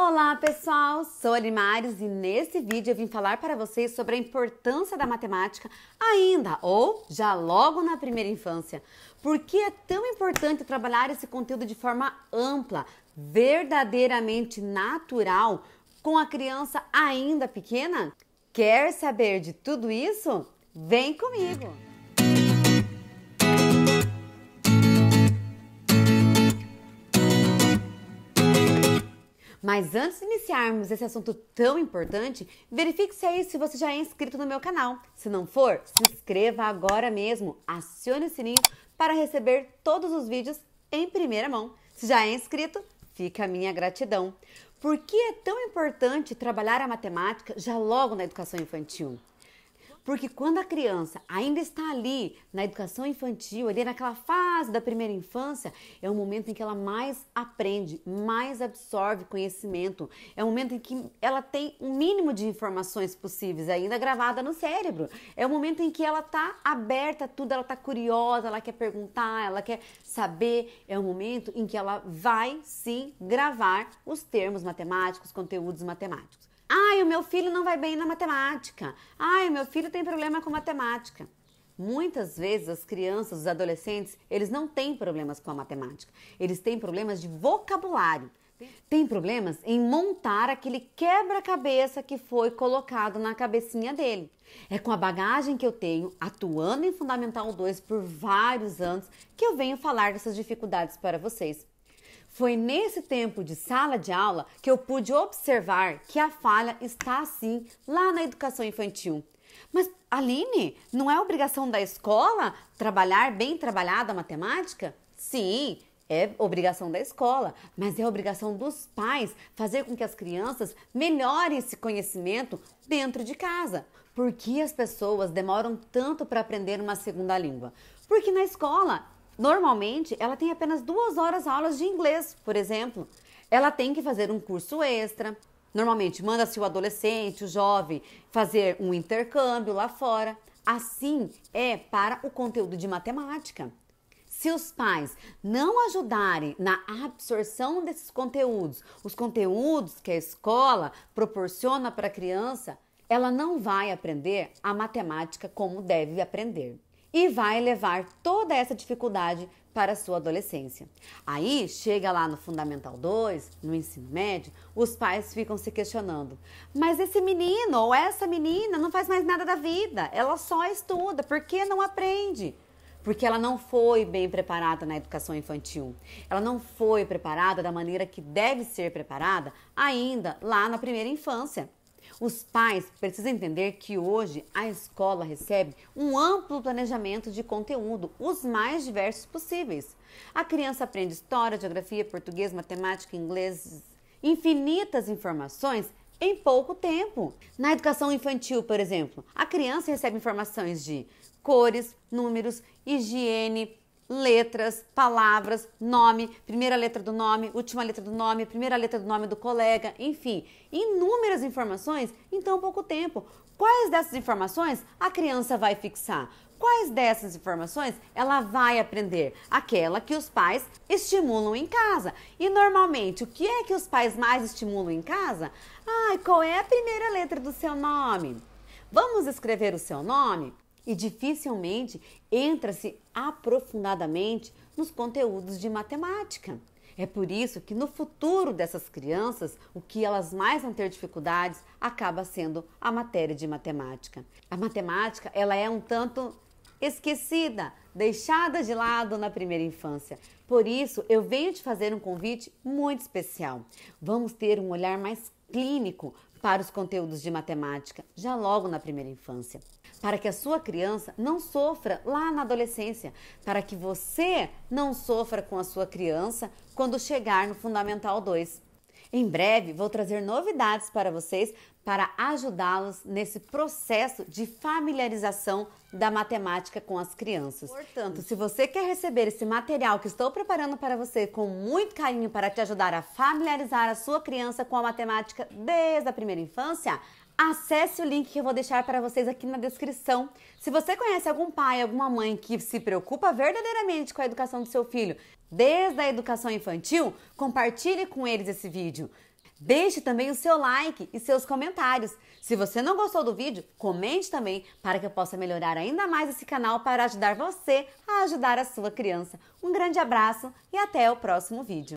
Olá pessoal, sou a Limares e nesse vídeo eu vim falar para vocês sobre a importância da matemática ainda ou já logo na primeira infância. Por que é tão importante trabalhar esse conteúdo de forma ampla, verdadeiramente natural com a criança ainda pequena? Quer saber de tudo isso? Vem comigo! Mas antes de iniciarmos esse assunto tão importante, verifique se aí é se você já é inscrito no meu canal. Se não for, se inscreva agora mesmo, acione o sininho para receber todos os vídeos em primeira mão. Se já é inscrito, fica a minha gratidão. Por que é tão importante trabalhar a matemática já logo na educação infantil? Porque quando a criança ainda está ali na educação infantil, ali naquela fase da primeira infância, é o momento em que ela mais aprende, mais absorve conhecimento. É o momento em que ela tem o um mínimo de informações possíveis ainda gravada no cérebro. É o momento em que ela está aberta a tudo, ela está curiosa, ela quer perguntar, ela quer saber. É o momento em que ela vai sim gravar os termos matemáticos, conteúdos matemáticos. Ai, o meu filho não vai bem na matemática. Ai, o meu filho tem problema com matemática. Muitas vezes as crianças, os adolescentes, eles não têm problemas com a matemática. Eles têm problemas de vocabulário. Tem problemas em montar aquele quebra-cabeça que foi colocado na cabecinha dele. É com a bagagem que eu tenho, atuando em Fundamental 2 por vários anos, que eu venho falar dessas dificuldades para vocês. Foi nesse tempo de sala de aula que eu pude observar que a falha está assim lá na educação infantil. Mas, Aline, não é obrigação da escola trabalhar bem trabalhada a matemática? Sim, é obrigação da escola, mas é obrigação dos pais fazer com que as crianças melhorem esse conhecimento dentro de casa. Por que as pessoas demoram tanto para aprender uma segunda língua? Porque na escola Normalmente, ela tem apenas duas horas aulas de inglês, por exemplo. Ela tem que fazer um curso extra. Normalmente, manda-se o adolescente, o jovem, fazer um intercâmbio lá fora. Assim é para o conteúdo de matemática. Se os pais não ajudarem na absorção desses conteúdos, os conteúdos que a escola proporciona para a criança, ela não vai aprender a matemática como deve aprender e vai levar toda essa dificuldade para a sua adolescência. Aí chega lá no Fundamental 2, no ensino médio, os pais ficam se questionando: mas esse menino ou essa menina não faz mais nada da vida, ela só estuda, por que não aprende? Porque ela não foi bem preparada na educação infantil. Ela não foi preparada da maneira que deve ser preparada ainda lá na primeira infância. Os pais precisam entender que hoje a escola recebe um amplo planejamento de conteúdo, os mais diversos possíveis. A criança aprende história, geografia, português, matemática, inglês, infinitas informações em pouco tempo. Na educação infantil, por exemplo, a criança recebe informações de cores, números, higiene, letras, palavras, nome, primeira letra do nome, última letra do nome, primeira letra do nome do colega, enfim, inúmeras informações em tão pouco tempo. Quais dessas informações a criança vai fixar? Quais dessas informações ela vai aprender? Aquela que os pais estimulam em casa. E normalmente, o que é que os pais mais estimulam em casa? Ai, ah, qual é a primeira letra do seu nome? Vamos escrever o seu nome? e dificilmente entra-se aprofundadamente nos conteúdos de matemática. É por isso que no futuro dessas crianças, o que elas mais vão ter dificuldades acaba sendo a matéria de matemática. A matemática, ela é um tanto esquecida, deixada de lado na primeira infância. Por isso, eu venho te fazer um convite muito especial. Vamos ter um olhar mais clínico para os conteúdos de matemática já logo na primeira infância para que a sua criança não sofra lá na adolescência, para que você não sofra com a sua criança quando chegar no Fundamental 2. Em breve vou trazer novidades para vocês para ajudá-los nesse processo de familiarização da matemática com as crianças. Portanto, se você quer receber esse material que estou preparando para você com muito carinho para te ajudar a familiarizar a sua criança com a matemática desde a primeira infância, acesse o link que eu vou deixar para vocês aqui na descrição. Se você conhece algum pai, alguma mãe que se preocupa verdadeiramente com a educação do seu filho, desde a educação infantil, compartilhe com eles esse vídeo. Deixe também o seu like e seus comentários. Se você não gostou do vídeo, comente também para que eu possa melhorar ainda mais esse canal para ajudar você a ajudar a sua criança. Um grande abraço e até o próximo vídeo.